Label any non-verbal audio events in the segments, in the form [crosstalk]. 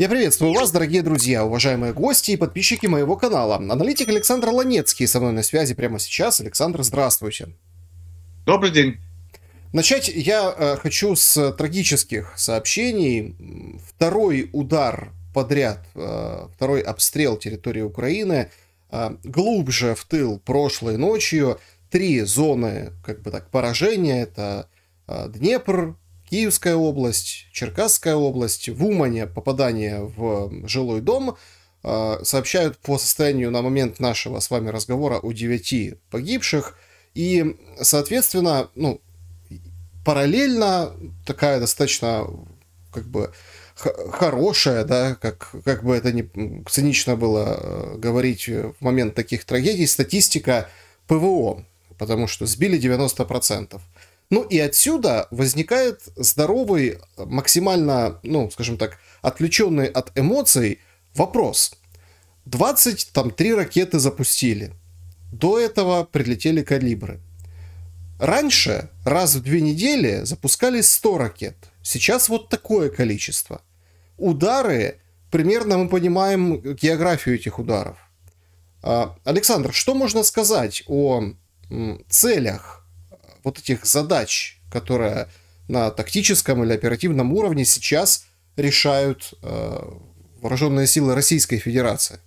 Я приветствую вас, дорогие друзья, уважаемые гости и подписчики моего канала. Аналитик Александр Ланецкий со мной на связи прямо сейчас. Александр, здравствуйте. Добрый день. Начать я э, хочу с трагических сообщений. Второй удар подряд, э, второй обстрел территории Украины э, глубже в тыл прошлой ночью. Три зоны, как бы так, поражения. Это Днепр, Киевская область, Черкасская область, в Умане попадание в жилой дом э, сообщают по состоянию на момент нашего с вами разговора о 9 погибших. И, соответственно, ну, параллельно такая достаточно как бы хорошая, да, как, как бы это не цинично было э, говорить в момент таких трагедий, статистика ПВО, потому что сбили 90%. Ну и отсюда возникает здоровый, максимально, ну, скажем так, отвлеченный от эмоций вопрос. 23 ракеты запустили. До этого прилетели калибры. Раньше раз в две недели запускали 100 ракет. Сейчас вот такое количество. Удары, примерно мы понимаем географию этих ударов. А, Александр, что можно сказать о целях вот этих задач, которые на тактическом или оперативном уровне сейчас решают э, вооруженные силы Российской Федерации?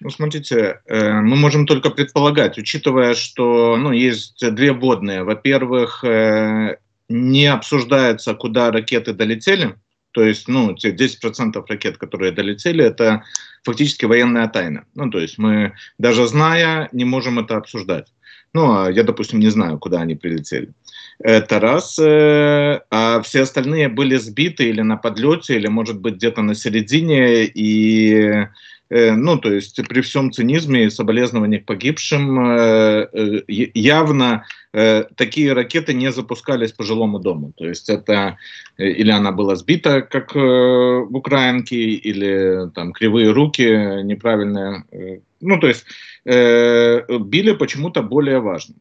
Ну, смотрите, э, мы можем только предполагать, учитывая, что ну, есть две водные. Во-первых, э, не обсуждается, куда ракеты долетели. То есть, ну, те 10% ракет, которые долетели, это фактически военная тайна. Ну, то есть мы, даже зная, не можем это обсуждать. Ну, а я, допустим, не знаю, куда они прилетели. Это раз. Э, а все остальные были сбиты или на подлете, или, может быть, где-то на середине, и Э, ну, то есть при всем цинизме и соболезнованиях погибшим, э, э, явно такие ракеты не запускались по жилому дому. То есть это или она была сбита, как в Украинке, или там кривые руки, неправильные. Ну, то есть били почему-то более важно.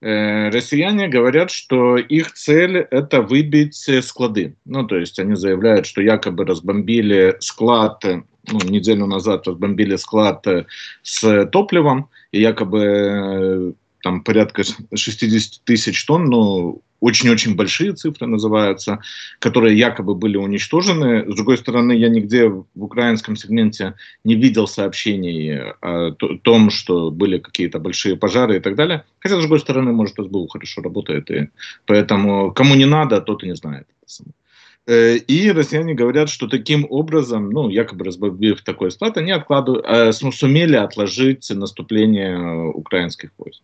Россияне говорят, что их цель – это выбить склады. Ну, то есть они заявляют, что якобы разбомбили склад ну, неделю назад разбомбили склад э, с топливом, и якобы э, там порядка 60 тысяч тонн, ну, очень-очень большие цифры называются, которые якобы были уничтожены. С другой стороны, я нигде в украинском сегменте не видел сообщений о том, что были какие-то большие пожары и так далее. Хотя, с другой стороны, может, СБУ хорошо работает, и поэтому кому не надо, тот и не знает. Э, и россияне говорят, что таким образом, ну, якобы разбавив такой склад, они откладывают, э, сумели отложить наступление э, украинских войск.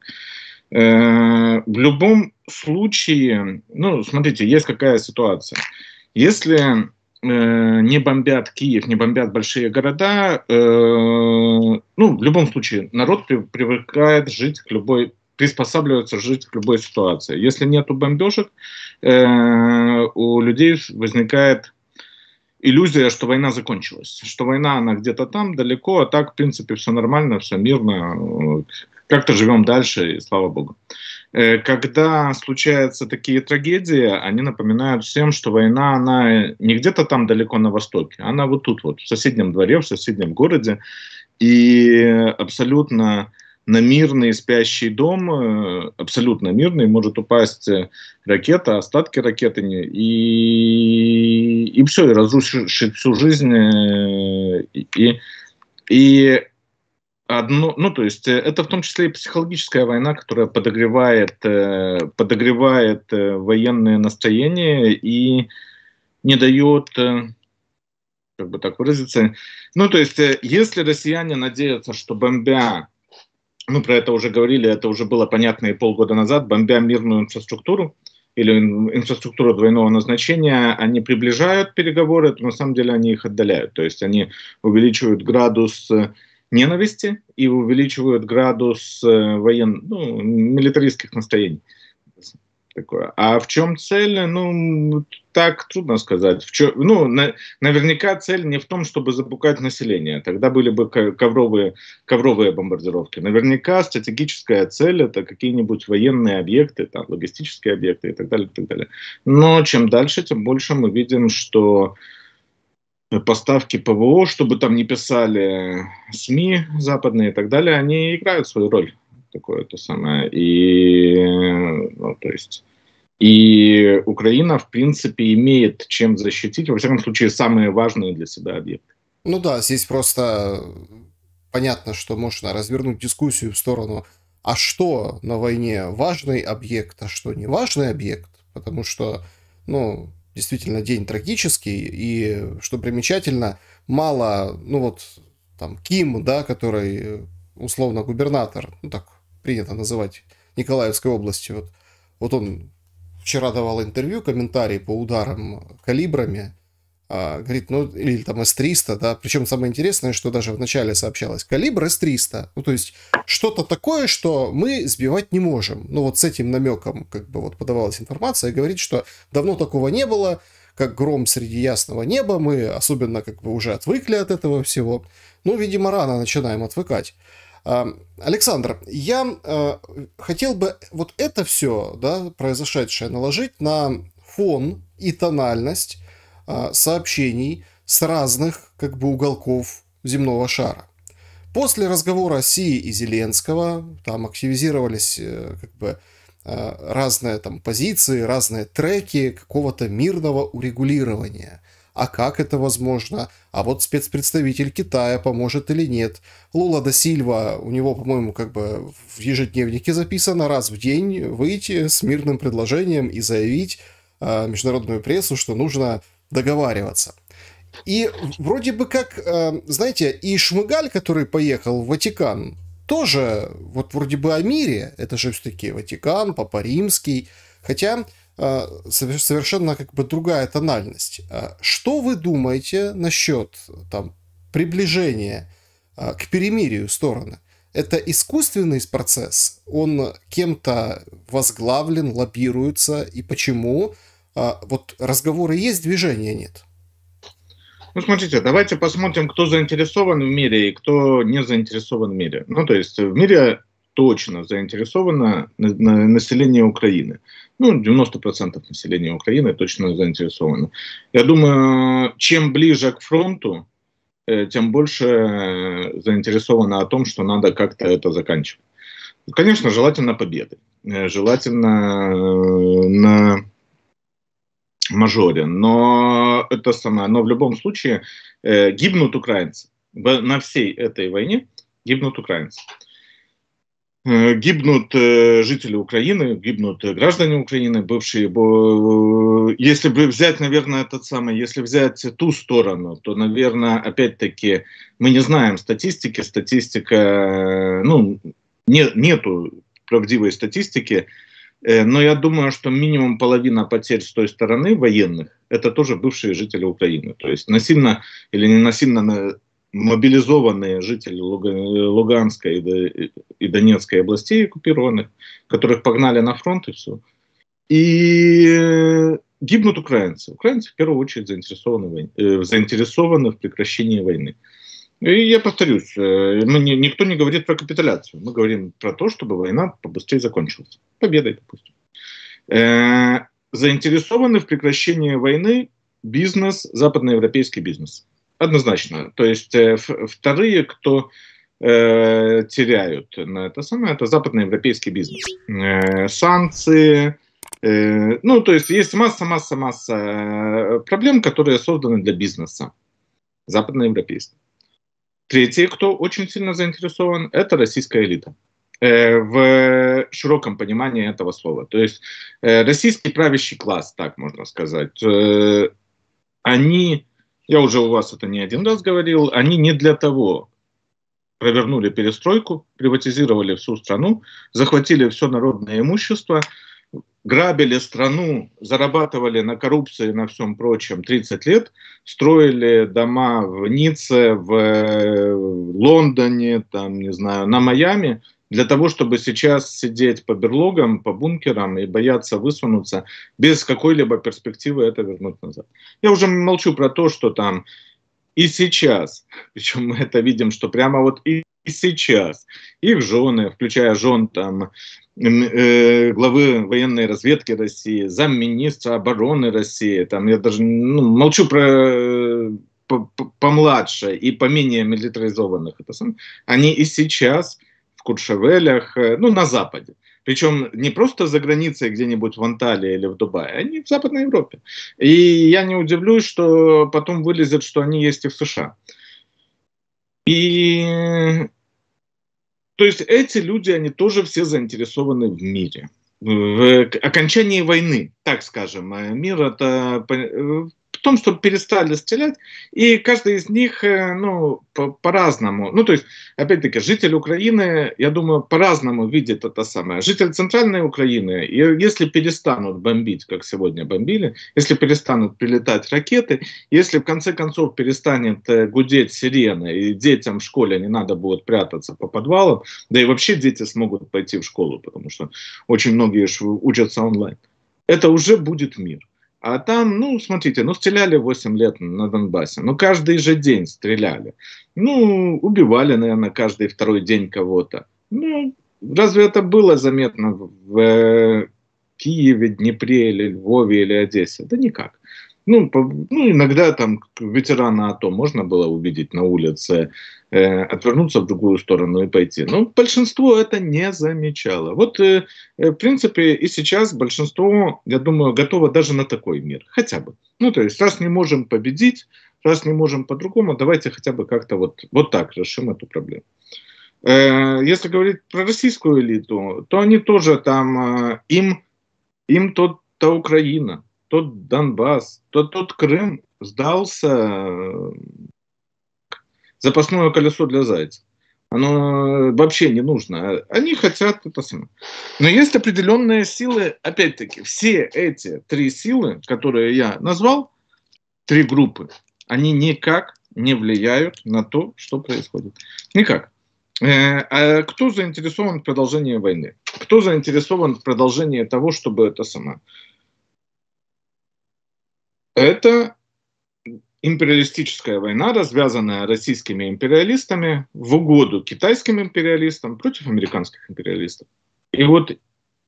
В любом случае, ну, смотрите, есть какая ситуация. Если не бомбят Киев, не бомбят большие города, ну, в любом случае, народ привыкает жить к любой приспосабливаются жить в любой ситуации. Если нету бомбежек, э, у людей возникает иллюзия, что война закончилась, что война, она где-то там, далеко, а так, в принципе, все нормально, все мирно, как-то живем дальше, и слава богу. Э, когда случаются такие трагедии, они напоминают всем, что война, она не где-то там далеко на востоке, она вот тут вот, в соседнем дворе, в соседнем городе, и абсолютно на мирный спящий дом, э, абсолютно мирный, может упасть э, ракета, остатки ракеты, и, и все, и разрушить всю жизнь. Э, и, и одно, ну то есть это в том числе и психологическая война, которая подогревает, подогревает военное настроение и не дает как бы так выразиться. Ну, то есть, если россияне надеются, что бомбя мы про это уже говорили, это уже было понятно и полгода назад, бомбя мирную инфраструктуру или инфраструктуру двойного назначения, они приближают переговоры, но на самом деле они их отдаляют. То есть они увеличивают градус э, ненависти и увеличивают градус э, воен, ну, милитаристских настроений такое. А в чем цель? Ну, так трудно сказать. В чем, ну, на, наверняка цель не в том, чтобы запугать население. Тогда были бы ковровые, ковровые бомбардировки. Наверняка стратегическая цель это какие-нибудь военные объекты, там, логистические объекты и так далее, и так далее. Но чем дальше, тем больше мы видим, что поставки ПВО, чтобы там не писали СМИ западные и так далее, они играют свою роль такое то самое. И, ну, то есть, и Украина, в принципе, имеет чем защитить, во всяком случае, самые важные для себя объекты. Ну да, здесь просто э, понятно, что можно развернуть дискуссию в сторону, а что на войне важный объект, а что не важный объект, потому что, ну, действительно день трагический, и, что примечательно, мало, ну вот, там, Ким, да, который э, условно губернатор, ну так, принято называть Николаевской областью. Вот, вот он вчера давал интервью, комментарии по ударам калибрами, а, говорит, ну, или там С-300, да, причем самое интересное, что даже вначале сообщалось, калибр С-300, ну, то есть что-то такое, что мы сбивать не можем. Ну, вот с этим намеком, как бы, вот подавалась информация, говорит, что давно такого не было, как гром среди ясного неба, мы особенно, как бы, уже отвыкли от этого всего. Ну, видимо, рано начинаем отвыкать. А, Александр, я а, хотел бы вот это все, да, произошедшее, наложить на фон и тональность а, сообщений с разных как бы уголков земного шара. После разговора Си и Зеленского там активизировались э, как бы разные там позиции, разные треки какого-то мирного урегулирования а как это возможно, а вот спецпредставитель Китая поможет или нет. Лула да Сильва, у него, по-моему, как бы в ежедневнике записано раз в день выйти с мирным предложением и заявить э, международную прессу, что нужно договариваться. И вроде бы как, э, знаете, и Шмыгаль, который поехал в Ватикан, тоже вот вроде бы о мире, это же все-таки Ватикан, Папа Римский, хотя а, совершенно как бы другая тональность. А, что вы думаете насчет там, приближения а, к перемирию стороны? Это искусственный процесс? Он кем-то возглавлен, лоббируется? И почему? Вот разговоры есть, движения нет. Ну, смотрите, давайте посмотрим, кто заинтересован в мире и кто не заинтересован в мире. Ну, то есть в мире точно заинтересовано население Украины ну, 90% населения Украины точно заинтересованы. Я думаю, чем ближе к фронту, э, тем больше э, заинтересовано о том, что надо как-то это заканчивать. Конечно, желательно победы. Э, желательно на мажоре. Но это самое. Но в любом случае гибнут украинцы. На всей этой войне гибнут украинцы. Э, гибнут э, жители Украины, гибнут э, граждане Украины, бывшие. Если бы взять, наверное, этот самый, если взять ту сторону, то, наверное, опять-таки, мы не знаем статистики, статистика, ну, не, нету правдивой статистики, но я думаю, что минимум половина потерь с той стороны военных, это тоже бывшие жители Украины. То есть насильно или не насильно мобилизованные жители Луганской и Донецкой областей оккупированных, которых погнали на фронт и все. И гибнут украинцы. Украинцы в первую очередь заинтересованы, э, заинтересованы в прекращении войны. И я повторюсь, э, мы не, никто не говорит про капитуляцию. Мы говорим про то, чтобы война побыстрее закончилась. Победой, допустим. Э, заинтересованы в прекращении войны бизнес, западноевропейский бизнес. Однозначно. То есть э, вторые, кто э, теряют на это самое, это западноевропейский бизнес. Э, санкции, ну, то есть есть масса-масса-масса проблем, которые созданы для бизнеса западноевропейского. Третий, кто очень сильно заинтересован, это российская элита в широком понимании этого слова. То есть российский правящий класс, так можно сказать, они я уже у вас это не один раз говорил, они не для того провернули перестройку, приватизировали всю страну, захватили все народное имущество, грабили страну, зарабатывали на коррупции и на всем прочем 30 лет, строили дома в Ницце, в э, Лондоне, там, не знаю, на Майами для того, чтобы сейчас сидеть по берлогам, по бункерам и бояться высунуться без какой-либо перспективы это вернуть назад. Я уже молчу про то, что там и сейчас, [laughs] причем мы это видим, что прямо вот и сейчас их жены, включая жен там э, главы военной разведки России, замминистра обороны России, там я даже ну, молчу про э, помладше и поменее милитаризованных, это, они и сейчас в Куршевелях, э, ну, на Западе. Причем не просто за границей где-нибудь в Анталии или в Дубае, они в Западной Европе. И я не удивлюсь, что потом вылезет, что они есть и в США. И то есть эти люди, они тоже все заинтересованы в мире в окончании войны, так скажем. Мир это э, в том, чтобы перестали стрелять, и каждый из них, э, ну, по-разному. По ну, то есть, опять-таки, житель Украины, я думаю, по-разному видит это самое. Житель центральной Украины, если перестанут бомбить, как сегодня бомбили, если перестанут прилетать ракеты, если в конце концов перестанет э, гудеть сирена, и детям в школе не надо будет прятаться по подвалам, да и вообще дети смогут пойти в школу, потому что очень многие учатся онлайн, это уже будет мир. А там, ну, смотрите, ну, стреляли 8 лет на Донбассе, ну, каждый же день стреляли. Ну, убивали, наверное, каждый второй день кого-то. Ну, разве это было заметно в э, Киеве, Днепре или Львове или Одессе? Да никак. Ну, по, ну, иногда там ветерана АТО можно было увидеть на улице, э, отвернуться в другую сторону и пойти. Но ну, большинство это не замечало. Вот, э, э, в принципе, и сейчас большинство, я думаю, готово даже на такой мир, хотя бы. Ну, то есть, раз не можем победить, раз не можем по-другому, давайте хотя бы как-то вот, вот так решим эту проблему. Э, если говорить про российскую элиту, то они тоже там, э, им, им то, та Украина – тот Донбасс, тот, тот Крым сдался э, запасное колесо для зайца. Оно э, вообще не нужно. А они хотят это самое. Но есть определенные силы, опять-таки, все эти три силы, которые я назвал, три группы, они никак не влияют на то, что происходит. Никак. Э, а кто заинтересован в продолжении войны? Кто заинтересован в продолжении того, чтобы это самое? это империалистическая война, развязанная российскими империалистами в угоду китайским империалистам против американских империалистов. И вот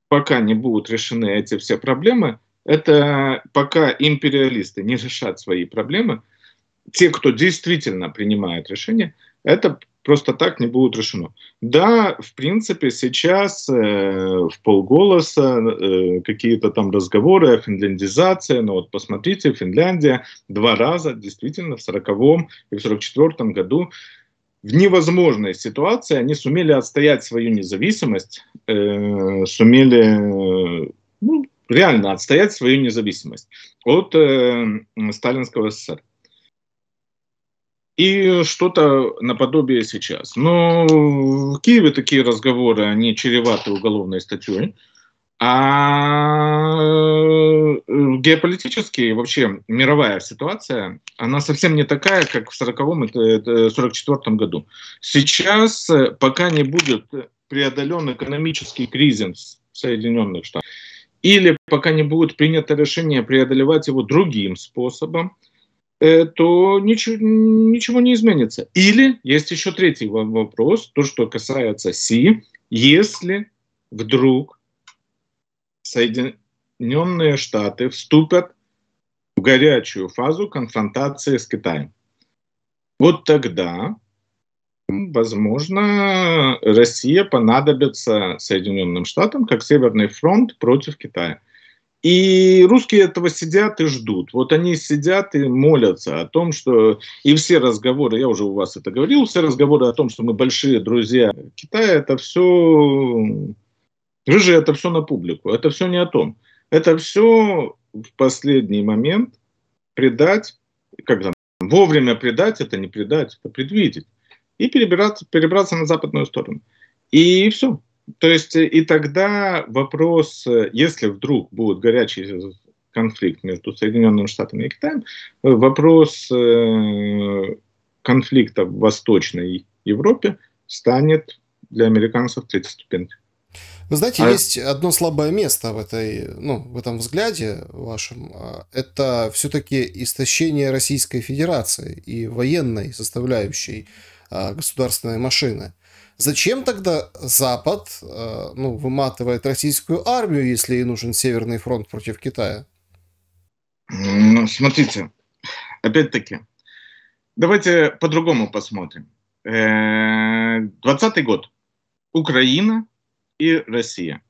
пока не будут решены эти все проблемы, это пока империалисты не решат свои проблемы, те, кто действительно принимает решения, это просто так не будет решено. Да, в принципе, сейчас э, в полголоса э, какие-то там разговоры о финляндизации, но вот посмотрите, Финляндия два раза действительно в 40-м и в 44-м году в невозможной ситуации они сумели отстоять свою независимость, э, сумели э, ну, реально отстоять свою независимость от э, сталинского СССР и что-то наподобие сейчас. Но в Киеве такие разговоры, они чреваты уголовной статьей. А э, геополитически вообще мировая ситуация, она совсем не такая, как в 1944 э, э, году. Сейчас, пока не будет преодолен экономический кризис Соединенных Штатов, или пока не будет принято решение преодолевать его другим способом, Э, то ничего, ничего не изменится. Или есть еще третий вопрос, то, что касается Си, если вдруг Соединенные Штаты вступят в горячую фазу конфронтации с Китаем. Вот тогда, возможно, Россия понадобится Соединенным Штатам как Северный фронт против Китая – и русские этого сидят и ждут. Вот они сидят и молятся о том, что... И все разговоры, я уже у вас это говорил, все разговоры о том, что мы большие друзья Китая, это все... Вы же это все на публику, это все не о том. Это все в последний момент предать, как там, вовремя предать, это не предать, это предвидеть. И перебираться, перебраться на западную сторону. И все. То есть э, и тогда вопрос, э, если вдруг будет горячий конфликт между Соединенными Штатами и Китаем, э, вопрос конфликта в Восточной Европе станет для американцев третьеступенным. Вы знаете, а... есть одно слабое место в, этой, ну, в этом взгляде вашем. А, это все-таки истощение Российской Федерации и военной составляющей а, государственной машины. Зачем тогда Запад э, ну, выматывает российскую армию, если ей нужен Северный фронт против Китая? Ну, смотрите, опять-таки, давайте по-другому посмотрим. 20 э, год. Украина и Россия.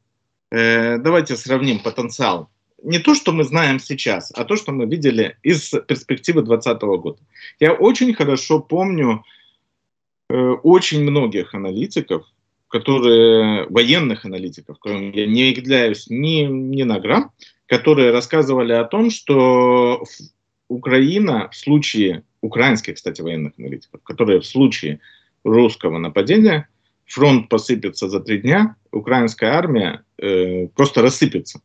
Э, давайте сравним потенциал. Не то, что мы знаем сейчас, а то, что мы видели из перспективы 2020 года. Я очень хорошо помню Э, очень многих аналитиков, которые, военных аналитиков, которым я не являюсь ни, ни на грамм, которые рассказывали о том, что Украина в случае, украинских, кстати, военных аналитиков, которые в случае русского нападения, фронт посыпется за три дня, украинская армия э, просто рассыпется.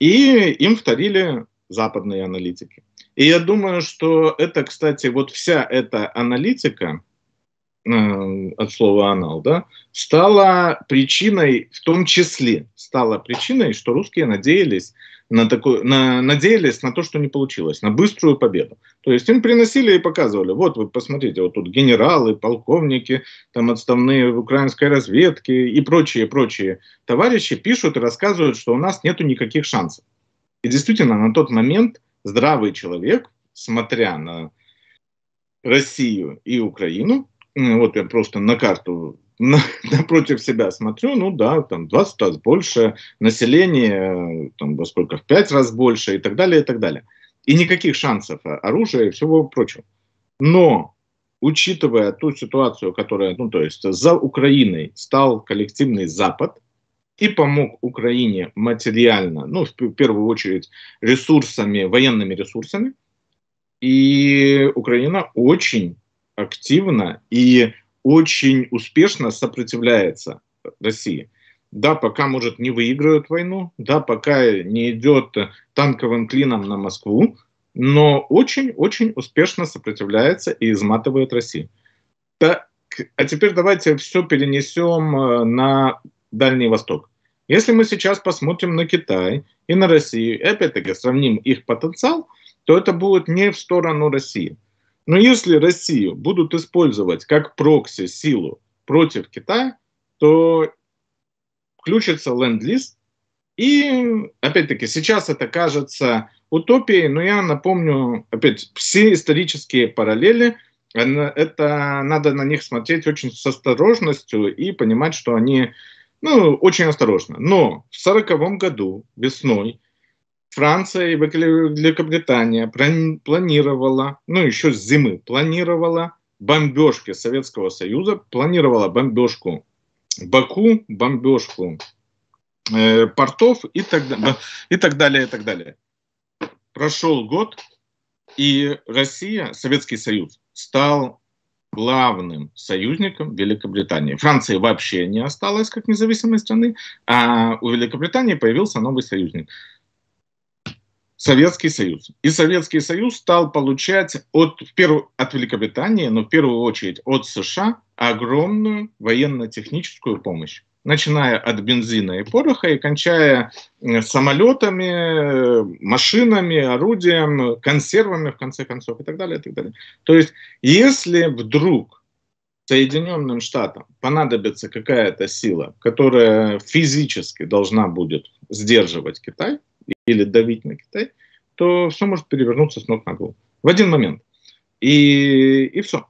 И им вторили западные аналитики. И я думаю, что это, кстати, вот вся эта аналитика, Э, от слова анал, да, стала причиной, в том числе, стала причиной, что русские надеялись на, такой, на, надеялись на то, что не получилось, на быструю победу. То есть им приносили и показывали, вот вы посмотрите, вот тут генералы, полковники, там отставные в украинской разведке и прочие, прочие товарищи пишут и рассказывают, что у нас нету никаких шансов. И действительно, на тот момент здравый человек, смотря на Россию и Украину, Э, вот я просто на карту [laughs] напротив себя смотрю, ну да, там 20 раз больше, население там во сколько, в 5 раз больше и так далее, и так далее. И никаких шансов а, оружия и всего прочего. Но учитывая ту ситуацию, которая, ну то есть за Украиной стал коллективный Запад и помог Украине материально, ну в первую очередь ресурсами, военными ресурсами, и Украина очень активно и очень успешно сопротивляется России. Да, пока, может, не выигрывают войну, да, пока не идет танковым клином на Москву, но очень-очень успешно сопротивляется и изматывает Россию. Так, а теперь давайте все перенесем э, на Дальний Восток. Если мы сейчас посмотрим на Китай и на Россию, и опять-таки сравним их потенциал, то это будет не в сторону России. Но если Россию будут использовать как прокси силу против Китая, то включится ленд-лист. И, опять-таки, сейчас это кажется утопией, но я напомню, опять, все исторические параллели, это надо на них смотреть очень с осторожностью и понимать, что они, ну, очень осторожно. Но в 1940 году весной Франция и Великобритания планировала, ну еще с зимы, планировала бомбежки Советского Союза, планировала бомбежку Баку, бомбежку э, портов и так, и так далее, и так далее. Прошел год, и Россия, Советский Союз, стал главным союзником Великобритании. Франции вообще не осталось как независимой страны, а у Великобритании появился новый союзник – Советский Союз. И Советский Союз стал получать от, в первую, от Великобритании, но в первую очередь от США, огромную военно-техническую помощь начиная от бензина и пороха и кончая э, самолетами, э, машинами, орудием, консервами, в конце концов, и так далее, и так далее. То есть, если вдруг Соединенным Штатам понадобится какая-то сила, которая физически должна будет сдерживать Китай, или давить на Китай, то все может перевернуться с ног на голову. В один момент. И, и все.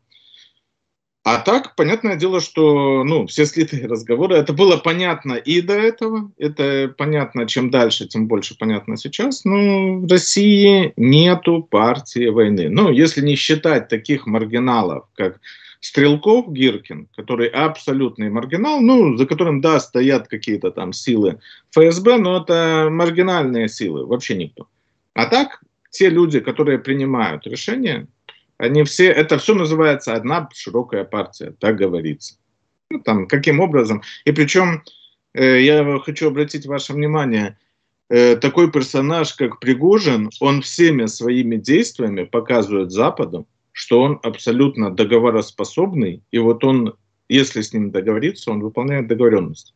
А так, понятное дело, что ну, все слитые [laughs] разговоры, это было понятно и до этого, это понятно, чем дальше, тем больше понятно сейчас. Но в России нету партии войны. Ну, если не считать таких маргиналов, как Стрелков Гиркин, который абсолютный маргинал, ну, за которым, да, стоят какие-то там силы ФСБ, но это маргинальные силы, вообще никто. А так, те люди, которые принимают решения, они все, это все называется одна широкая партия, так говорится. Ну, там, каким образом. И причем, э, я хочу обратить ваше внимание, э, такой персонаж, как Пригожин, он всеми своими действиями показывает Западу, что он абсолютно договороспособный, и вот он, если с ним договориться, он выполняет договоренность.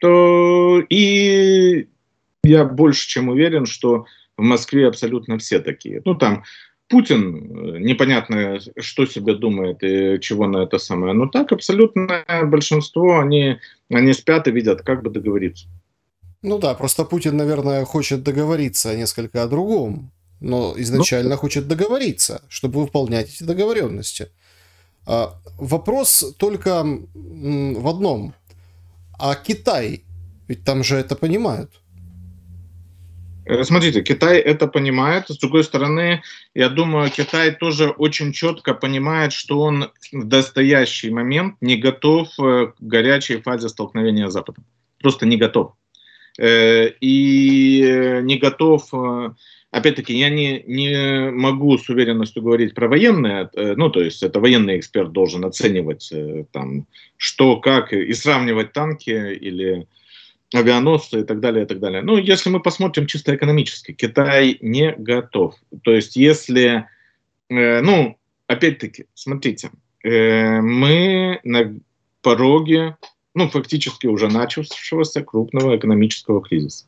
То и я больше чем уверен, что в Москве абсолютно все такие. Ну, там Путин, э, непонятно, что себе думает и чего на это самое. Но так абсолютное большинство, они, они спят и видят, как бы договориться. Ну да, просто Путин, наверное, хочет договориться несколько о другом но изначально ну... хочет договориться, чтобы выполнять эти договоренности. А, вопрос только в одном. А Китай? Ведь там же это понимают. Э, смотрите, Китай это понимает. С другой стороны, я думаю, Китай тоже очень четко понимает, что он в настоящий момент не готов э, к горячей фазе столкновения с Западом. Просто не готов. Э, и не готов Опять-таки, я не, не могу с уверенностью говорить про военные, э, ну, то есть это военный эксперт должен оценивать э, там, что, как, и сравнивать танки или авианосцы и так далее, и так далее. Ну, если мы посмотрим чисто экономически, Китай не готов. То есть, если, э, ну, опять-таки, смотрите, мы на пороге, ну, фактически уже начавшегося крупного экономического кризиса.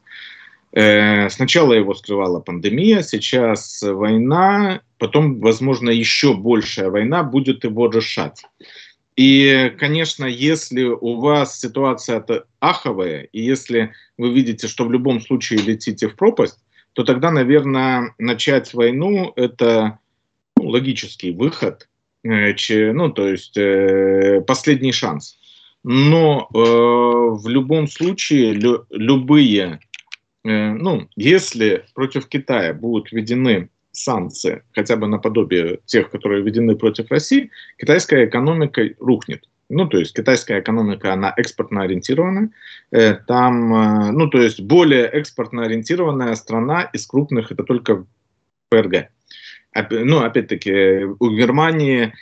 Э, сначала его скрывала пандемия, сейчас война, потом, возможно, еще большая война будет его решать. И, конечно, если у вас ситуация аховая, и если вы видите, что в любом случае летите в пропасть, то тогда, наверное, начать войну – это ну, логический выход, э, ну, то есть э, последний шанс. Но э, в любом случае лю любые Э, ну, если против Китая будут введены санкции, хотя бы наподобие тех, которые введены против России, китайская экономика рухнет. Ну, то есть китайская экономика, она экспортно ориентирована. Э, там, э, ну, то есть более экспортно ориентированная страна из крупных это только ПРГ. Ну, опять-таки, у Германии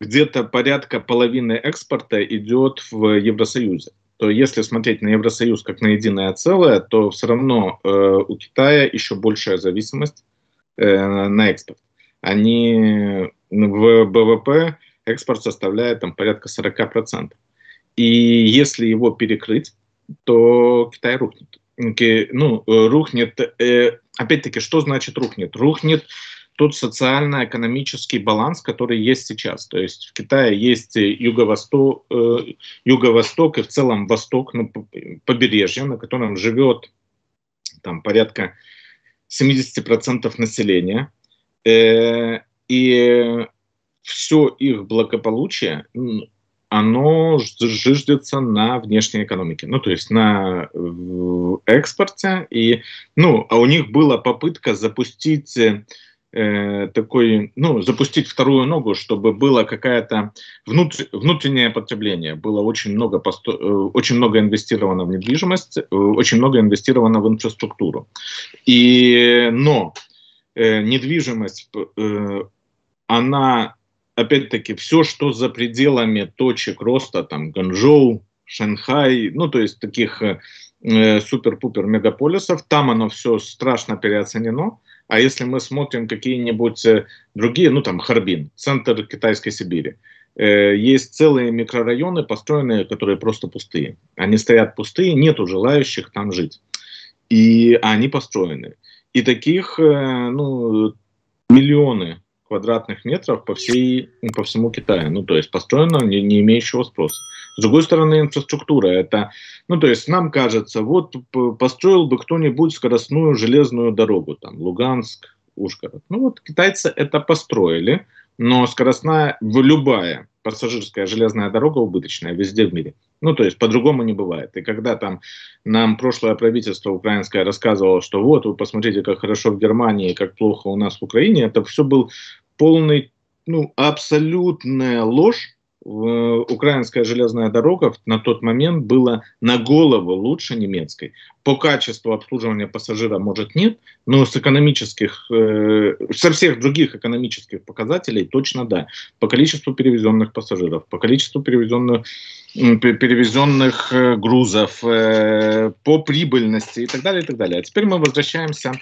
где-то порядка половины экспорта идет в Евросоюзе то если смотреть на Евросоюз как на единое целое, то все равно э, у Китая еще большая зависимость э, на экспорт. Они ну, в БВП экспорт составляет там порядка 40%. И если его перекрыть, то Китай рухнет. Ну, э, рухнет, э, опять-таки, что значит рухнет? Рухнет тот социально-экономический баланс, который есть сейчас. То есть в Китае есть э, юго-восток, э, юго-восток и в целом восток, ну, побережье, на котором живет там порядка 70% населения. Э, и все их благополучие, оно жиждется на внешней экономике, ну, то есть на экспорте. И, ну, а у них была попытка запустить э, Э, такой, ну, запустить вторую ногу, чтобы было какое-то внутр, внутреннее потребление. Было очень много, посто, э, очень много инвестировано в недвижимость, э, очень много инвестировано в инфраструктуру. И, но э, недвижимость, э, она, опять-таки, все, что за пределами точек роста, там, Гонжоу, Шанхай, ну, то есть таких э, супер-пупер мегаполисов, там оно все страшно переоценено. А если мы смотрим какие-нибудь э, другие, ну там Харбин, центр Китайской Сибири, э, есть целые микрорайоны, построенные, которые просто пустые. Они стоят пустые, нету желающих там жить. И они построены. И таких э, ну, миллионы квадратных метров по, всей, ну, по всему Китаю. Ну, то есть построено не, не имеющего спроса. С другой стороны, инфраструктура. Это, ну, то есть нам кажется, вот построил бы кто-нибудь скоростную железную дорогу, там, Луганск, Ужгород. Ну, вот китайцы это построили, но скоростная, в любая пассажирская железная дорога убыточная везде в мире. Ну, то есть по-другому не бывает. И когда там нам прошлое правительство украинское рассказывало, что вот, вы посмотрите, как хорошо в Германии, как плохо у нас в Украине, это все был полный, ну, абсолютная ложь, украинская железная дорога на тот момент была на голову лучше немецкой. По качеству обслуживания пассажира, может, нет, но с экономических, э, со всех других экономических показателей точно да. По количеству перевезенных пассажиров, по количеству перевезенных, перевезенных э, грузов, э, по прибыльности и так далее, и так далее. А теперь мы возвращаемся,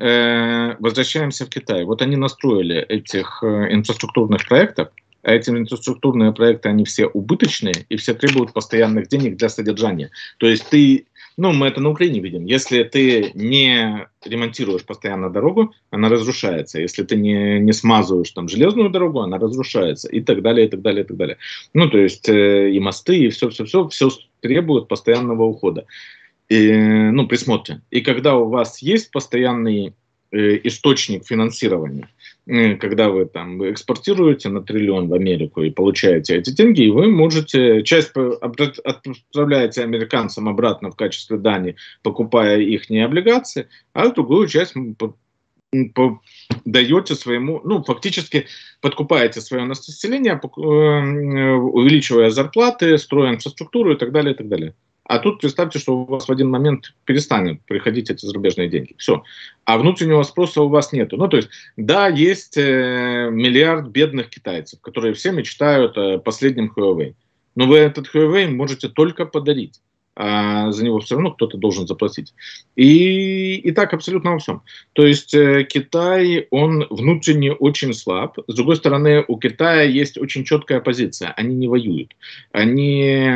э, возвращаемся в Китай. Вот они настроили этих э, инфраструктурных проектов, а эти инфраструктурные проекты, они все убыточные, и все требуют постоянных денег для содержания. То есть ты, ну, мы это на Украине видим, если ты не ремонтируешь постоянно дорогу, она разрушается. Если ты не, не смазываешь там железную дорогу, она разрушается. И так далее, и так далее, и так далее. Ну, то есть э, и мосты, и все-все-все, все требует постоянного ухода. И, ну, присмотра. И когда у вас есть постоянный э, источник финансирования, ну, когда вы там экспортируете на триллион в Америку и получаете эти деньги, и вы можете часть отправляете американцам обратно в качестве дани, покупая их не облигации, а другую часть даете своему, ну, фактически подкупаете свое население, э, э, увеличивая зарплаты, строя инфраструктуру и так далее, и так далее. А тут представьте, что у вас в один момент перестанет приходить эти зарубежные деньги. Все. А внутреннего спроса у вас нету. Ну, то есть, да, есть э, миллиард бедных китайцев, которые все мечтают о последнем Huawei. Но вы этот Huawei можете только подарить а за него все равно кто-то должен заплатить. И, и так абсолютно во всем. То есть э, Китай, он внутренне очень слаб. С другой стороны, у Китая есть очень четкая позиция. Они не воюют. Они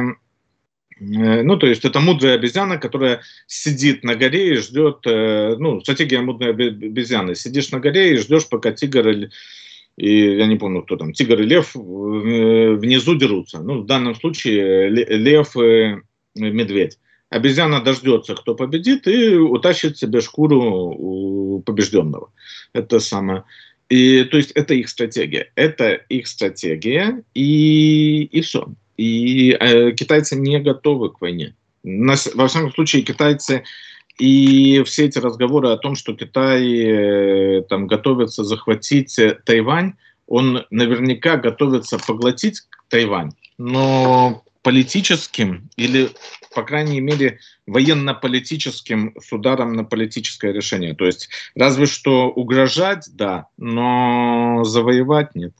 Э, ну, то есть это мудрая обезьяна, которая сидит на горе и ждет, э, ну, стратегия мудрой обезьяны. Сидишь на горе и ждешь, пока тигр или, и, я не помню, кто там, тигр и лев э, внизу дерутся. Ну, в данном случае лев и медведь. Обезьяна дождется, кто победит, и утащит себе шкуру у побежденного. Это самое. И, то есть это их стратегия. Это их стратегия, и, и все. И э, китайцы не готовы к войне. На, во всяком случае, китайцы и все эти разговоры о том, что Китай э, там готовится захватить э, Тайвань, он наверняка готовится поглотить Тайвань, но политическим или, по крайней мере, военно-политическим с ударом на политическое решение. То есть разве что угрожать, да, но завоевать нет.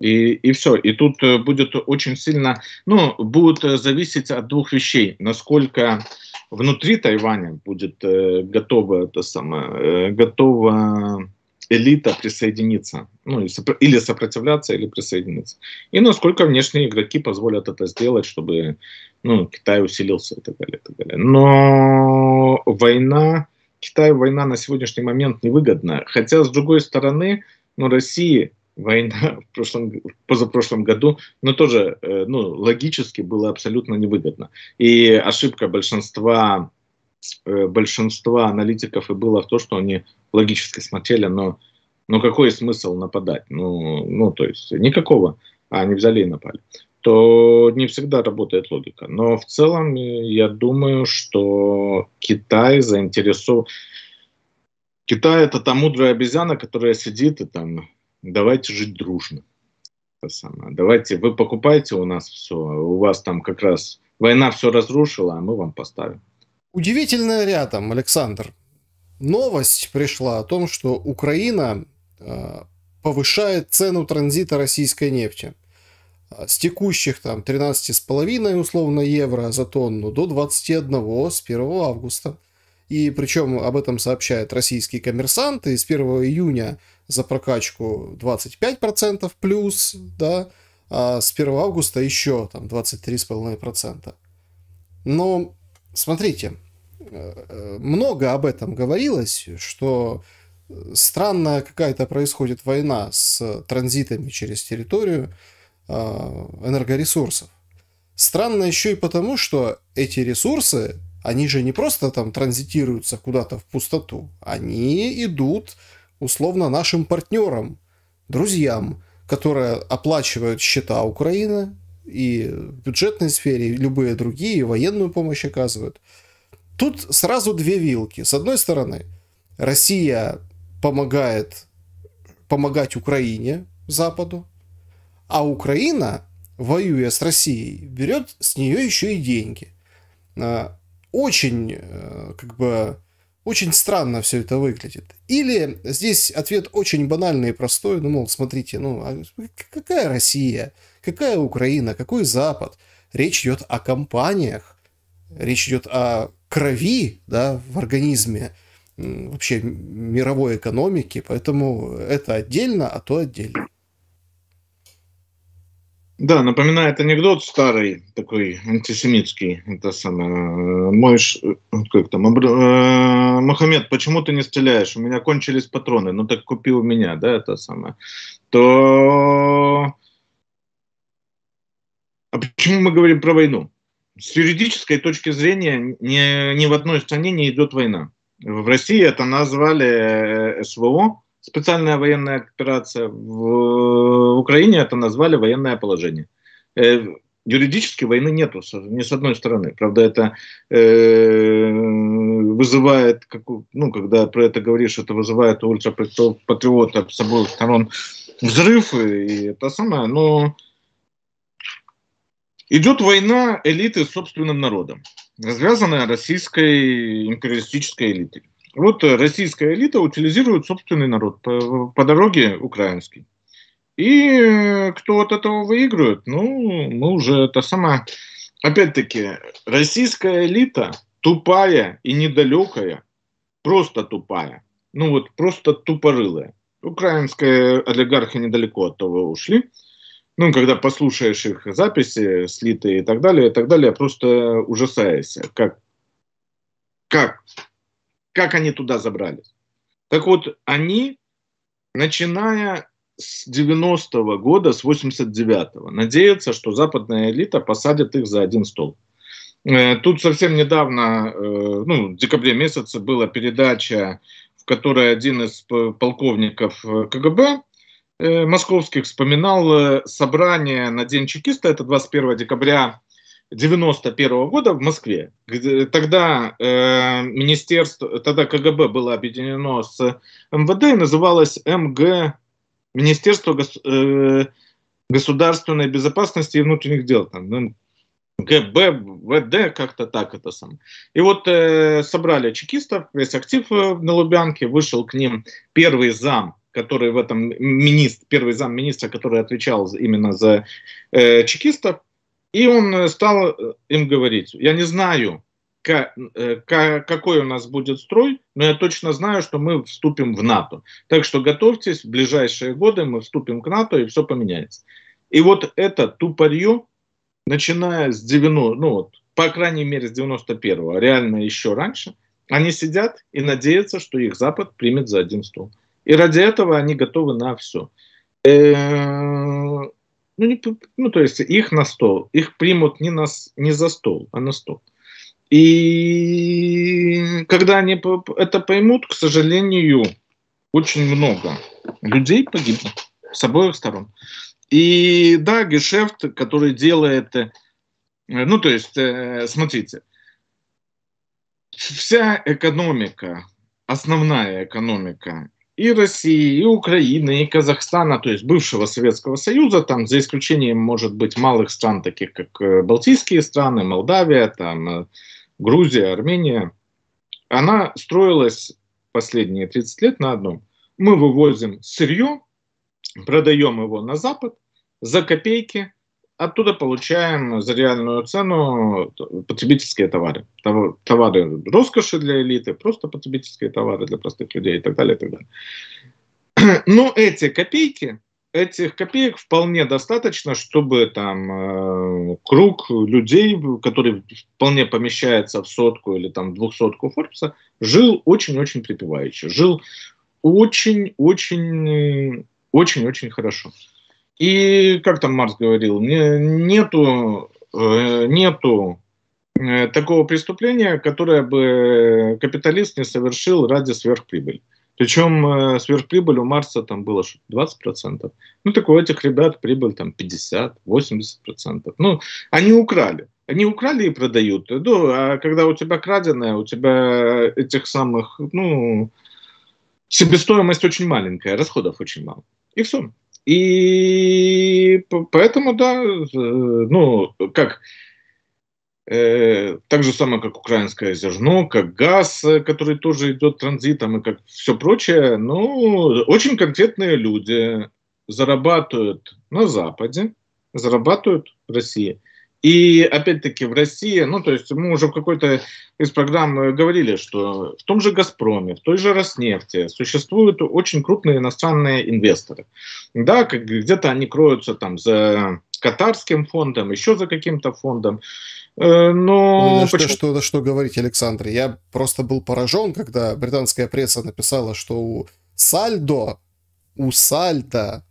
И, и все. И тут э, будет очень сильно, ну, будет э, зависеть от двух вещей. Насколько внутри Тайваня будет э, готова, это самое, э, готова элита присоединиться, ну, или сопротивляться, или присоединиться. И насколько внешние игроки позволят это сделать, чтобы ну, Китай усилился и так далее. И так далее. Но война, Китаю война на сегодняшний момент невыгодна. Хотя, с другой стороны, ну, России война [laughs] в прошлом, позапрошлом году, но тоже э, ну, логически было абсолютно невыгодно. И ошибка большинства, э, большинства аналитиков и была в том, что они логически смотрели, но, но какой смысл нападать? Ну, ну, то есть никакого. А они взяли и напали. То не всегда работает логика. Но в целом э, я думаю, что Китай заинтересован... Китай это та мудрая обезьяна, которая сидит и там давайте жить дружно. Это самое. Давайте, вы покупаете у нас все, у вас там как раз война все разрушила, а мы вам поставим. Удивительно рядом, Александр. Новость пришла о том, что Украина э, повышает цену транзита российской нефти э, с текущих там 13,5 условно евро за тонну до 21 с 1 августа. И причем об этом сообщает российский коммерсант, и с 1 июня за прокачку 25% плюс, да, а с 1 августа еще там 23,5%. Но смотрите, э, много об этом говорилось, что странная какая-то происходит война с транзитами через территорию а, энергоресурсов. Странно еще и потому, что эти ресурсы, они же не просто там транзитируются куда-то в пустоту, они идут условно нашим партнерам, друзьям, которые оплачивают счета Украины и в бюджетной сфере, и любые другие, и военную помощь оказывают. Тут сразу две вилки. С одной стороны, Россия помогает помогать Украине, Западу, а Украина, воюя с Россией, берет с нее еще и деньги. Э, очень э, как бы очень странно все это выглядит. Или здесь ответ очень банальный и простой, ну, мол, смотрите, ну, а какая Россия, какая Украина, какой Запад? Речь идет о компаниях, речь идет о крови, да, в организме вообще мировой экономики, поэтому это отдельно, а то отдельно. Да, напоминает анекдот старый, такой антисемитский, это самое, э, мой, э, как там, э, Мухаммед, почему ты не стреляешь? У меня кончились патроны, ну так купи у меня, да, это самое. То... А почему мы говорим про войну? С юридической точки зрения ни, ни в одной стране не идет война. В России это назвали э, СВО, специальная военная операция в э, Украине, это назвали военное положение. Э, юридически войны нету ни с одной стороны. Правда, это э, вызывает, ну, когда про это говоришь, это вызывает у ультрапатриота с обоих сторон взрыв, и это самое, но идет война элиты с собственным народом, связанная российской империалистической элитой. Вот э, российская элита утилизирует собственный народ по, по дороге украинский. И э, кто от этого выигрывает? Ну, мы уже это сама... Опять-таки, российская элита тупая и недалекая, просто тупая. Ну вот, просто тупорылая. Украинская олигархи недалеко от того ушли. Ну, когда послушаешь их записи, слитые и так далее, и так далее, просто ужасаешься, как, как как они туда забрались? Так вот, они, начиная с 90-го года, с 89-го, надеются, что западная элита посадит их за один стол. Э, тут совсем недавно, э, ну, в декабре месяце была передача, в которой один из полковников э, КГБ московских вспоминал собрание на День чекиста, это 21 декабря 91 -го года в Москве. Тогда э, министерство, тогда КГБ было объединено с МВД и называлось МГ Министерство гос, э, государственной безопасности и внутренних дел. Там, ну, ВД, как-то так это сам. И вот э, собрали чекистов, весь актив э, на Лубянке, вышел к ним первый зам, который в этом министр, первый зам министра, который отвечал именно за э, чекистов, и он э, стал э, им говорить, я не знаю, э, какой у нас будет строй, но я точно знаю, что мы вступим в НАТО. Так что готовьтесь, в ближайшие годы мы вступим к НАТО, и все поменяется. И вот это тупорье, начиная с 90, ну вот, по крайней мере, с 91-го, а реально еще раньше, они сидят и надеются, что их Запад примет за один стол. И ради этого они готовы на все. Ну, не, ну, то есть их на стол, их примут не, на, не за стол, а на стол. И когда они это поймут, к сожалению, очень много людей погибло с обоих сторон. И да, гешефт, который делает, э, ну то есть, э, смотрите, вся экономика, основная экономика и России, и Украины, и Казахстана, то есть бывшего Советского Союза, там за исключением, может быть, малых стран, таких как э, Балтийские страны, Молдавия, там, э, Грузия, Армения, она строилась последние 30 лет на одном. Мы вывозим сырье, продаем его на Запад за копейки, Оттуда получаем за реальную цену потребительские товары. Товары роскоши для элиты, просто потребительские товары для простых людей и так далее. И так далее. [clears throat] Но эти копейки, этих копеек вполне достаточно, чтобы там э, круг людей, который вполне помещается в сотку или там двухсотку Форбса, жил очень-очень припевающе, жил очень-очень очень-очень хорошо. И как там Марс говорил, нету, э, нету э, такого преступления, которое бы капиталист не совершил ради сверхприбыли. Причем э, сверхприбыль у Марса там было 20%. Ну, так у этих ребят прибыль там 50-80%. Ну, они украли. Они украли и продают. Ну, а когда у тебя краденое, у тебя этих самых, ну, себестоимость очень маленькая, расходов очень мало. И все. И поэтому, да, ну, как э, так же самое, как украинское зерно, как газ, э, который тоже идет транзитом и как все прочее, ну, очень конкретные люди зарабатывают на Западе, зарабатывают в России. И опять-таки в России, ну то есть мы уже в какой-то из программ э, говорили, что в том же «Газпроме», в той же «Роснефти» существуют очень крупные иностранные инвесторы. Да, где-то они кроются там за катарским фондом, еще за каким-то фондом. Э, но ну, что, почему... что, что говорить, Александр? Я просто был поражен, когда британская пресса написала, что у Сальдо, у Сальдо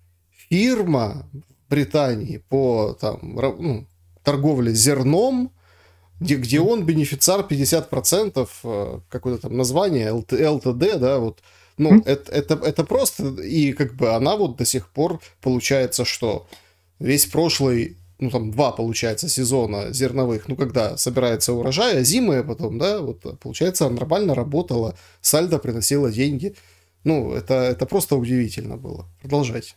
фирма в Британии по там, ну, торговля зерном, где, где он бенефициар 50%, э, какое-то там название, ЛТД, да, вот, ну, mm-hmm. это, это, это просто, и как бы она вот до сих пор получается, что весь прошлый, ну, там, два, получается, сезона зерновых, ну, когда собирается урожай, а зимы потом, да, вот, получается, она нормально работала, сальдо приносила деньги. Ну, это, это просто удивительно было. Продолжать.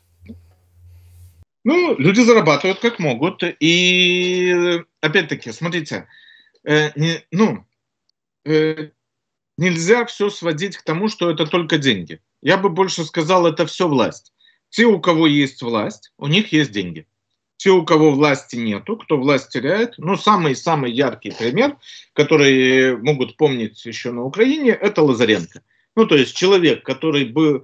Ну, люди зарабатывают как могут. И опять-таки, смотрите, э, не, ну, э, нельзя все сводить к тому, что это только деньги. Я бы больше сказал, это все власть. Те, у кого есть власть, у них есть деньги. Те, у кого власти нету, кто власть теряет, ну, самый-самый яркий пример, который могут помнить еще на Украине, это Лазаренко. Ну, то есть человек, который бы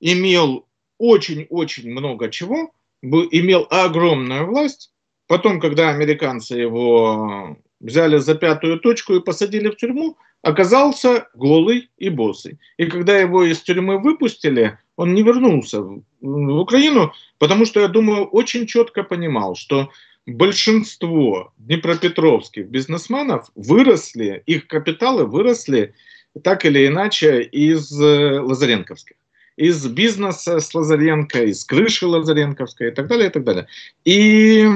имел очень-очень много чего, был, имел огромную власть. Потом, когда американцы его взяли за пятую точку и посадили в тюрьму, оказался голый и босый. И когда его из тюрьмы выпустили, он не вернулся в Украину, потому что, я думаю, очень четко понимал, что большинство днепропетровских бизнесменов выросли, их капиталы выросли так или иначе из э, лазаренковских из бизнеса с Лазаренко, из крыши Лазаренковской и так далее, и так далее. И,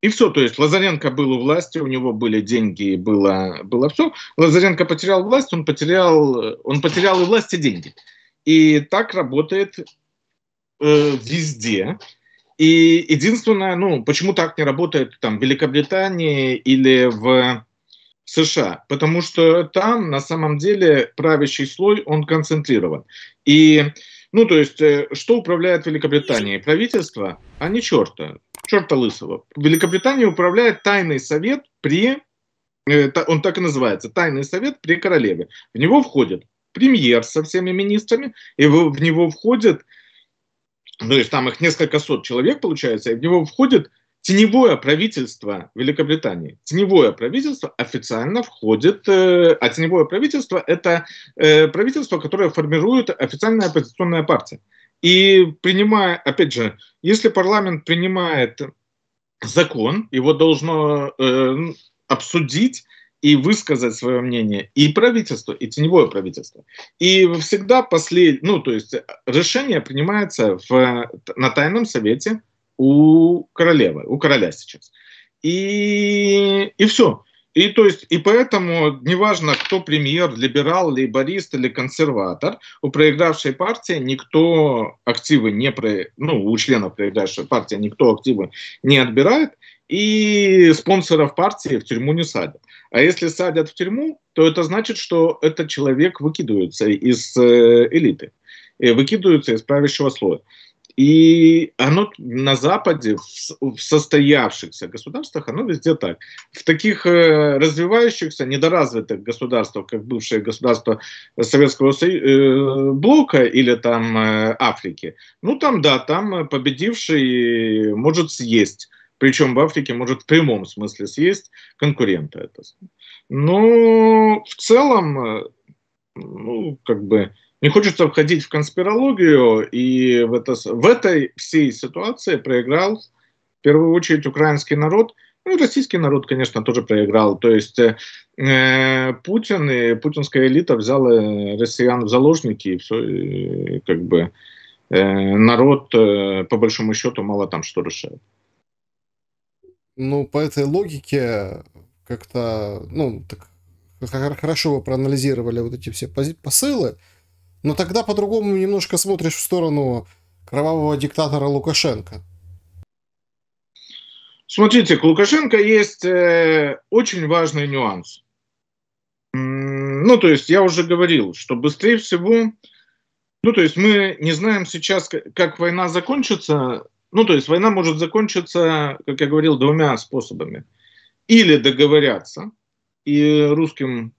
и все, то есть Лазаренко был у власти, у него были деньги, было, было все. Лазаренко потерял власть, он потерял, он потерял и власть, и деньги. И так работает э, везде. И единственное, ну, почему так не работает там в Великобритании или в США, потому что там на самом деле правящий слой, он концентрирован. И, ну, то есть, э, что управляет Великобританией? Правительство? А не черта. Черта лысого. Великобритания управляет тайный совет при... Э, он так и называется. Тайный совет при королеве. В него входит премьер со всеми министрами, и в него входит... То ну, есть там их несколько сот человек, получается, и в него входит Теневое правительство Великобритании, теневое правительство официально входит, э, а теневое правительство это э, правительство, которое формирует официальная оппозиционная партия. И принимая, опять же, если парламент принимает закон, его должно э, обсудить и высказать свое мнение и правительство, и теневое правительство. И всегда после, ну, то есть решение принимается в, на тайном совете у королевы, у короля сейчас. И, и все. И, то есть, и поэтому, неважно, кто премьер, либерал, лейборист или консерватор, у проигравшей партии никто активы не... Про... Ну, у членов проигравшей партии никто активы не отбирает, и спонсоров партии в тюрьму не садят. А если садят в тюрьму, то это значит, что этот человек выкидывается из э, элиты, э, выкидывается из правящего слоя. И оно на Западе, в состоявшихся государствах, оно везде так. В таких э, развивающихся, недоразвитых государствах, как бывшее государство Советского э, блока или там э, Африки, ну там да, там победивший может съесть. Причем в Африке может в прямом смысле съесть конкурента. Это. Но в целом, ну, как бы, не хочется входить в конспирологию, и в, это, в этой всей ситуации проиграл в первую очередь украинский народ, ну и российский народ, конечно, тоже проиграл. То есть э, э Путин и путинская элита взяла россиян в заложники, и все, и, как бы э, народ э, по большому счету мало там что решает. Ну, по этой логике как-то, ну, так хорошо вы проанализировали вот эти все посылы. Но тогда по-другому немножко смотришь в сторону кровавого диктатора Лукашенко. Смотрите, к Лукашенко есть э, очень важный нюанс. Ну, то есть я уже говорил, что быстрее всего, ну, то есть мы не знаем сейчас, как, как война закончится. Ну, то есть война может закончиться, как я говорил, двумя способами. Или договорятся, и русским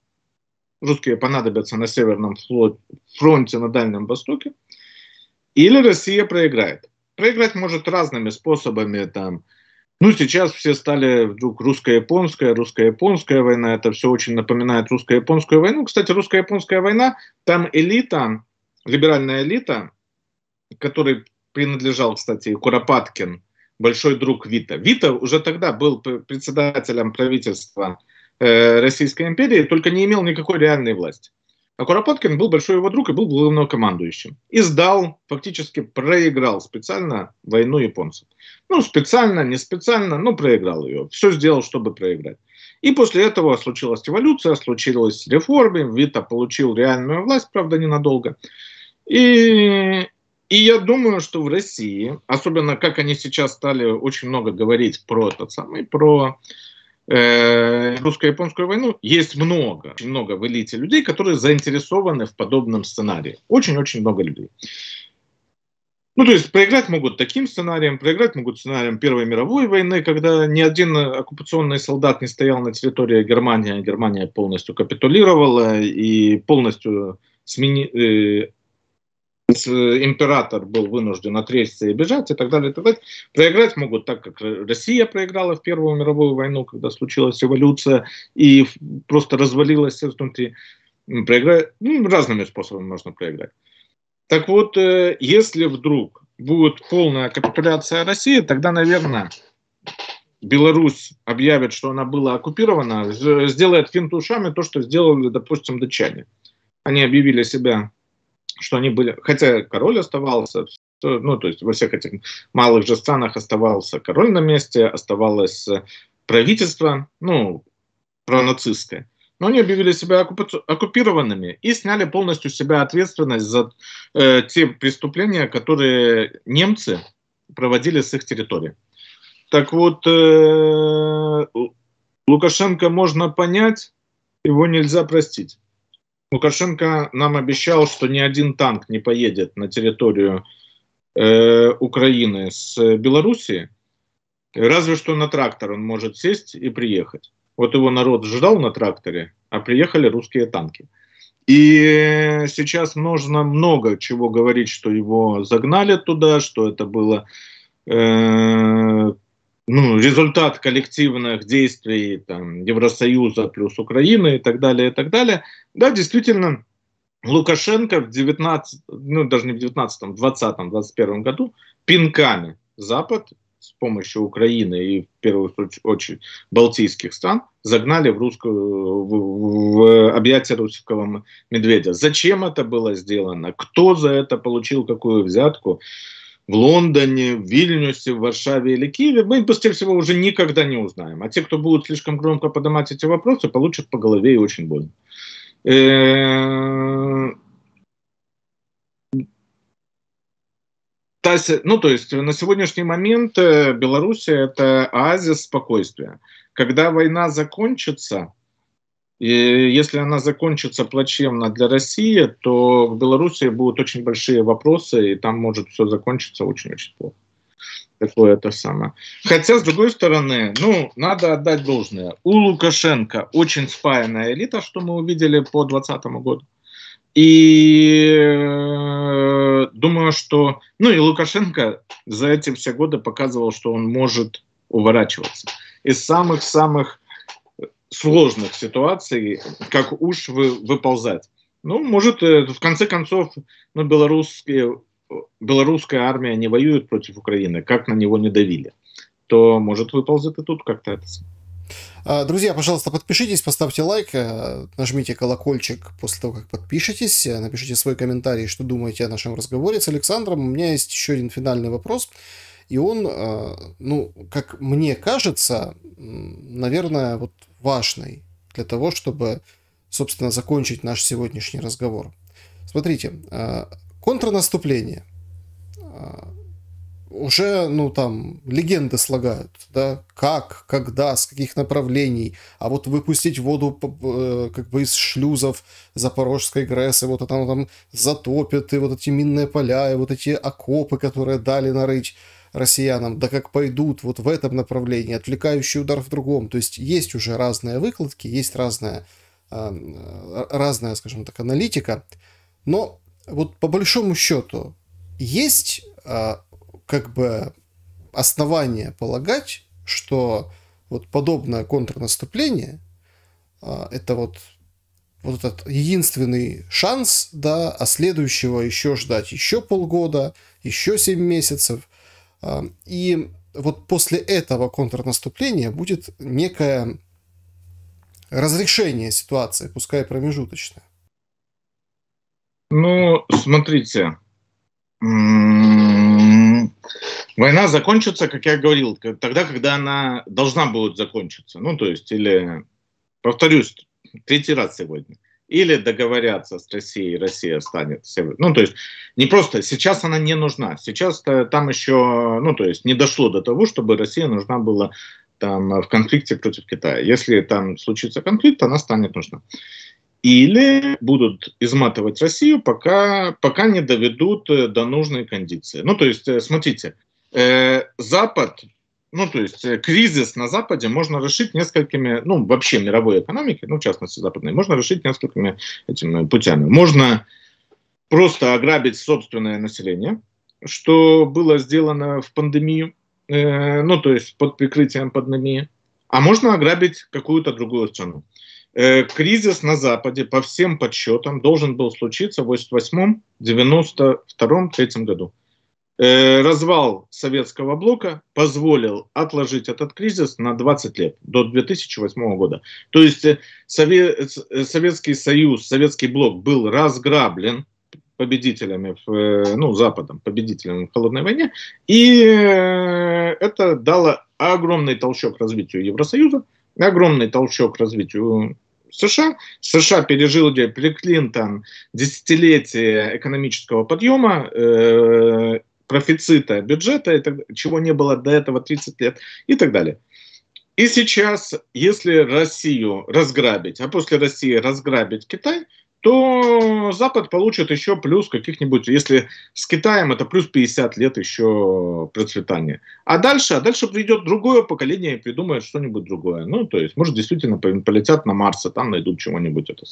русские понадобятся на Северном фронте на Дальнем Востоке, или Россия проиграет. Проиграть может разными способами. Там, ну, сейчас все стали вдруг русско-японская, русско-японская война. Это все очень напоминает русско-японскую войну. Кстати, русско-японская война, там элита, либеральная элита, которой принадлежал, кстати, и Куропаткин, большой друг Вита. Вита уже тогда был председателем правительства Э, Российской империи, только не имел никакой реальной власти. А Куропаткин был большой его друг и был главным командующим. И сдал, фактически проиграл специально войну японцев. Ну, специально, не специально, но проиграл ее. Все сделал, чтобы проиграть. И после этого случилась эволюция, случилась реформы, Вита получил реальную власть, правда, ненадолго. И, и я думаю, что в России, особенно как они сейчас стали очень много говорить про этот самый, про Э, русско-японскую войну, есть много, очень много в элите людей, которые заинтересованы в подобном сценарии. Очень-очень много людей. Ну, то есть проиграть могут таким сценарием, проиграть могут сценарием Первой мировой войны, когда ни один оккупационный солдат не стоял на территории а Германии, Германия полностью капитулировала и полностью смени... Э, император был вынужден отречься и бежать и так далее, и так далее. Проиграть могут так, как Россия проиграла в Первую мировую войну, когда случилась эволюция и просто развалилась изнутри. Проиграть, ну, разными способами можно проиграть. Так вот, э, если вдруг будет полная капитуляция России, тогда, наверное, Беларусь объявит, что она была оккупирована, сделает финт ушами то, что сделали, допустим, датчане. Они объявили себя что они были, хотя король оставался, ну, то есть во всех этих малых же странах оставался король на месте, оставалось э, правительство, ну, пронацистское. Но они объявили себя оккупированными и сняли полностью себя ответственность за э, те преступления, которые немцы проводили с их территории. Так вот, э, Лукашенко можно понять, его нельзя простить. Лукашенко нам обещал, что ни один танк не поедет на территорию э, Украины с Белоруссии, разве что на трактор он может сесть и приехать. Вот его народ ждал на тракторе, а приехали русские танки. И сейчас нужно много чего говорить, что его загнали туда, что это было э, ну, результат коллективных действий там, Евросоюза плюс Украины и так далее, и так далее. Да, действительно, Лукашенко в 19, ну даже не в 19, 20, 21 году пинками Запад с помощью Украины и в первую очередь балтийских стран загнали в русскую в, в объятия русского медведя. Зачем это было сделано? Кто за это получил какую взятку? в Лондоне, в Вильнюсе, в Варшаве или Киеве, мы, быстрее всего, уже никогда не узнаем. А те, кто будут слишком громко поднимать эти вопросы, получат по голове и очень больно. Э, ну, то есть на сегодняшний момент э, Беларусь это оазис спокойствия. Когда война закончится, и если она закончится плачевно для России, то в Беларуси будут очень большие вопросы, и там может все закончиться очень-очень плохо. Такое это самое. Хотя, с другой стороны, ну, надо отдать должное. У Лукашенко очень спаянная элита, что мы увидели по 2020 году. И э, думаю, что... Ну и Лукашенко за эти все годы показывал, что он может уворачиваться. Из самых-самых сложных ситуаций, как уж вы, выползать. Ну, может, э, в конце концов, ну, белорусские, белорусская армия не воюет против Украины, как на него не давили, то, может, выползет и тут как-то это. А, друзья, пожалуйста, подпишитесь, поставьте лайк, э, нажмите колокольчик после того, как подпишетесь, э, напишите свой комментарий, что думаете о нашем разговоре с Александром. У меня есть еще один финальный вопрос. И он, ну, как мне кажется, наверное, вот важной для того, чтобы, собственно, закончить наш сегодняшний разговор. Смотрите, э, контрнаступление. Э, уже, ну, там, легенды слагают, да, как, когда, с каких направлений, а вот выпустить воду, э, как бы, из шлюзов Запорожской ГРЭС, и вот это там затопят и вот эти минные поля, и вот эти окопы, которые дали нарыть россиянам, да как пойдут вот в этом направлении, отвлекающий удар в другом. То есть есть уже разные выкладки, есть разная, а, а, разная скажем так, аналитика. Но вот по большому счету есть а, как бы основания полагать, что вот подобное контрнаступление это вот вот этот единственный шанс, да, а следующего еще ждать еще полгода, еще 7 месяцев. А, и вот после этого контрнаступления будет некое разрешение ситуации, пускай промежуточное. Ну, смотрите, война закончится, как я говорил, тогда, когда она должна будет закончиться. Ну, то есть, или, повторюсь, третий раз сегодня – или договорятся с Россией, Россия станет... Ну, то есть, не просто... Сейчас она не нужна. Сейчас э, там еще... Ну, то есть, не дошло до того, чтобы Россия нужна была там э, в конфликте против Китая. Если там случится конфликт, она станет нужна. Или будут изматывать Россию, пока, пока не доведут э, до нужной кондиции. Ну, то есть, смотрите, э, Запад ну, то есть э, кризис на Западе можно решить несколькими, ну, вообще мировой экономики, ну, в частности, западной, можно решить несколькими этими путями. Можно просто ограбить собственное население, что было сделано в пандемию, э, ну, то есть под прикрытием пандемии, а можно ограбить какую-то другую страну. Э, кризис на Западе, по всем подсчетам, должен был случиться в 88-м, 92-м, 3 году. Э, развал советского блока позволил отложить этот кризис на 20 лет, до 2008 года. То есть э, э, Советский Союз, Советский блок был разграблен победителями, ну, Западом, победителями в холодной войне, и это дало огромный толчок развитию Евросоюза, огромный толчок развитию США. США пережили при Клинтон десятилетие экономического подъема, э, профицита бюджета, чего не было до этого 30 лет и так далее. И сейчас, если Россию разграбить, а после России разграбить Китай – то Запад получит еще плюс каких-нибудь, если с Китаем это плюс 50 лет еще процветания. А дальше, а дальше придет другое поколение и придумает что-нибудь другое. Ну, то есть, может, действительно полетят на Марс, а там найдут чего-нибудь. Это,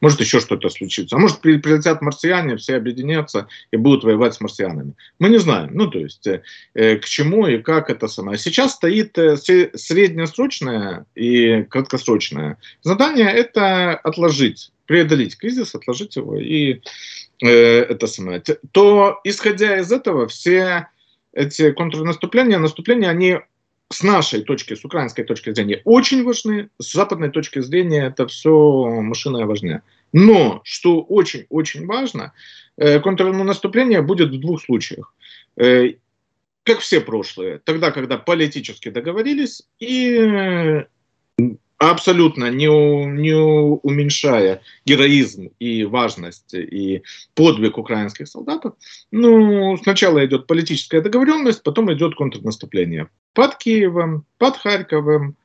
может, еще что-то случится. А может, прилетят марсиане, все объединятся и будут воевать с марсианами. Мы не знаем. Ну, то есть, э, к чему и как это самое. Сейчас стоит э, среднесрочное и краткосрочное задание – это отложить преодолеть кризис, отложить его и э, это самое. То, исходя из этого, все эти контрнаступления, наступления, они с нашей точки, с украинской точки зрения, очень важны. С западной точки зрения это все машина важнее. Но, что очень-очень важно, э, контрнаступление будет в двух случаях. Э, как все прошлые, тогда, когда политически договорились, и абсолютно не, не уменьшая героизм и важность и подвиг украинских солдатов, ну, сначала идет политическая договоренность, потом идет контрнаступление под Киевом, под Харьковом,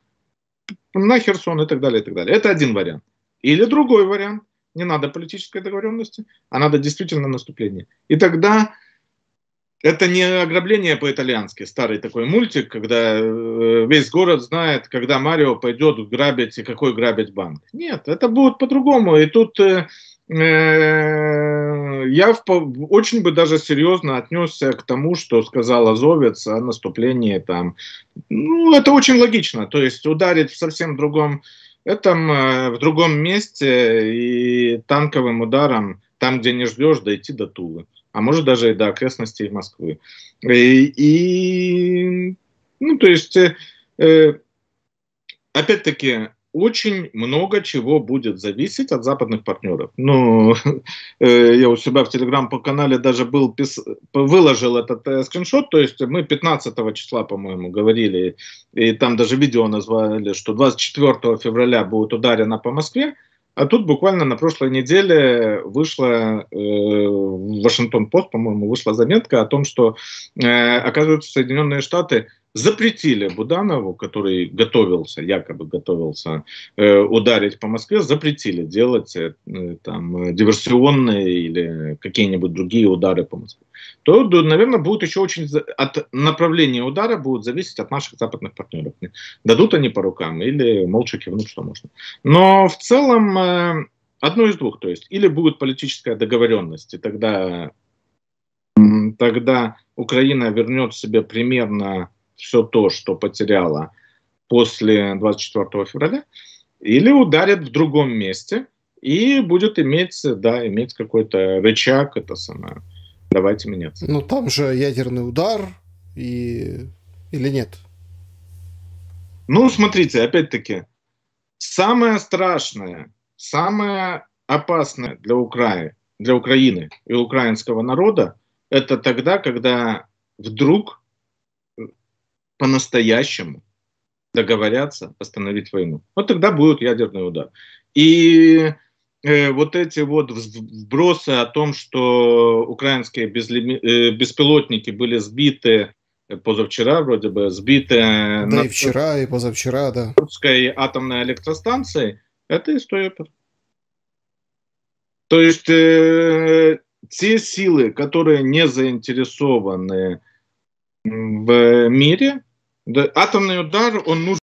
на Херсон и так далее, и так далее. Это один вариант. Или другой вариант. Не надо политической договоренности, а надо действительно наступление. И тогда это не ограбление по-итальянски, старый такой мультик, когда э, весь город знает, когда Марио пойдет грабить и какой грабить банк. Нет, это будет по-другому. И тут э, э я в, очень бы даже серьезно отнесся к тому, что сказал Азовец о наступлении там. Ну, это очень логично. То есть ударить в совсем другом этом, э, в другом месте и танковым ударом, там, где не ждешь, дойти до Тулы а может даже и до окрестностей Москвы. И, и ну, то есть, э, э опять-таки, очень много чего будет зависеть от западных партнеров. Ну, [laughs] э, я у себя в телеграм-канале даже был пис... выложил этот э, скриншот, то есть мы 15 числа, по-моему, говорили, и там даже видео назвали, что 24 февраля будет ударено по Москве, а тут буквально на прошлой неделе вышла э, Вашингтон-Пост, по-моему, вышла заметка о том, что, э, оказывается, Соединенные Штаты запретили Буданову, который готовился, якобы готовился э, ударить по Москве, запретили делать э, там э, диверсионные или какие-нибудь другие удары по Москве. То, наверное, будет еще очень от направления удара будет зависеть от наших западных партнеров. Дадут они по рукам или молча кивнут, что можно. Но в целом э, одно из двух, то есть или будет политическая договоренность, и тогда тогда Украина вернет себе примерно все то, что потеряла после 24 февраля, или ударит в другом месте и будет иметь, да, иметь какой-то рычаг, это самое, давайте меняться. Ну там же ядерный удар и... или нет? Ну, смотрите, опять-таки, самое страшное, самое опасное для Украины, для Украины и украинского народа, это тогда, когда вдруг по-настоящему договорятся остановить войну. Вот тогда будет ядерный удар. И э, вот эти вот вбросы о том, что украинские безлими... э, беспилотники были сбиты э, позавчера вроде бы, сбиты... Э, да на... и вчера, и позавчера, да. Русской атомной электростанции, это история. То есть э, те силы, которые не заинтересованы в мире, атомный удар, он нужен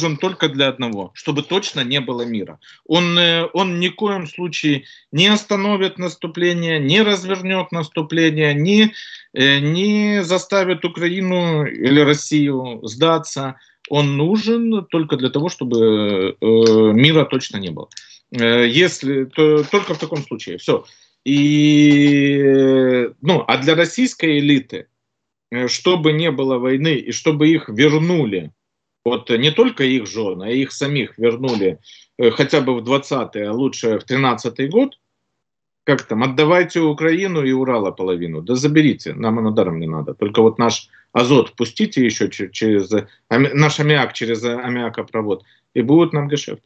нужен только для одного, чтобы точно не было мира. Он, э, он ни в коем случае не остановит наступление, не развернет наступление, не, э, не заставит Украину или Россию сдаться. Он нужен только для того, чтобы э, мира точно не было. Если, то, только в таком случае. Все. И, ну, а для российской элиты – Э, чтобы не было войны и чтобы их вернули, вот не только их жены, а их самих вернули э, хотя бы в 20-е, а лучше в 13-й год, как там, отдавайте Украину и Урала половину, да заберите, нам оно даром не надо, только вот наш азот пустите еще через, наш аммиак через аммиакопровод, и будет нам гешефт.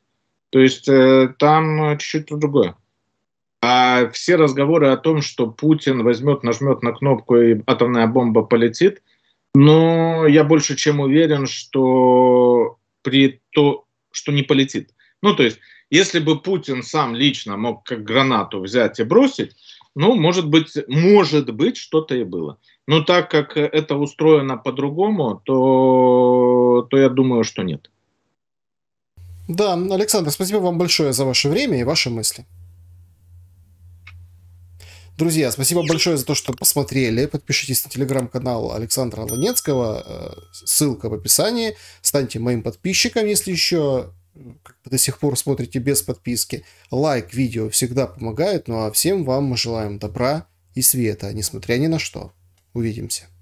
То есть э, там чуть-чуть другое. А все разговоры о том, что Путин возьмет, нажмет на кнопку и атомная бомба полетит, но ну, я больше чем уверен, что при то, что не полетит. Ну, то есть, если бы Путин сам лично мог как гранату взять и бросить, ну, может быть, может быть, что-то и было. Но так как это устроено по-другому, то, то я думаю, что нет. Да, Александр, спасибо вам большое за ваше время и ваши мысли. Друзья, спасибо большое за то, что посмотрели. Подпишитесь на телеграм-канал Александра Ланецкого. Э, ссылка в описании. Станьте моим подписчиком, если еще до сих пор смотрите без подписки. Лайк видео всегда помогает. Ну а всем вам мы желаем добра и света, несмотря ни на что. Увидимся.